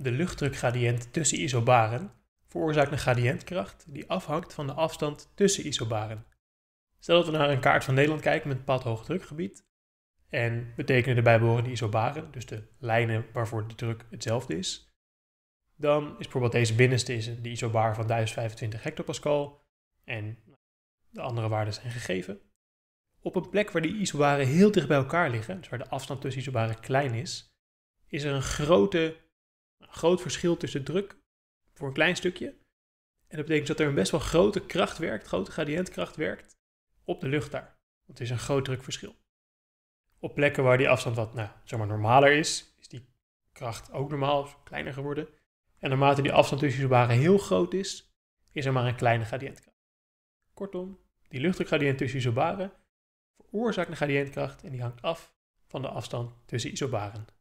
De luchtdrukgradient tussen isobaren veroorzaakt een gradiëntkracht die afhangt van de afstand tussen isobaren. Stel dat we naar een kaart van Nederland kijken met een pad hoogdrukgebied en we tekenen de bijbehorende isobaren, dus de lijnen waarvoor de druk hetzelfde is, dan is bijvoorbeeld deze binnenste is de isobar van 1025 hectopascal en de andere waarden zijn gegeven. Op een plek waar die isobaren heel dicht bij elkaar liggen, dus waar de afstand tussen isobaren klein is, is er een grote groot verschil tussen druk voor een klein stukje. En dat betekent dat er een best wel grote kracht werkt, grote gradiëntkracht werkt op de lucht daar. Want het is een groot drukverschil. Op plekken waar die afstand wat nou, zeg normaler is, is die kracht ook normaal kleiner geworden. En naarmate die afstand tussen isobaren heel groot is, is er maar een kleine gradiëntkracht. Kortom, die luchtdrukgradient tussen isobaren veroorzaakt een gradiëntkracht en die hangt af van de afstand tussen isobaren.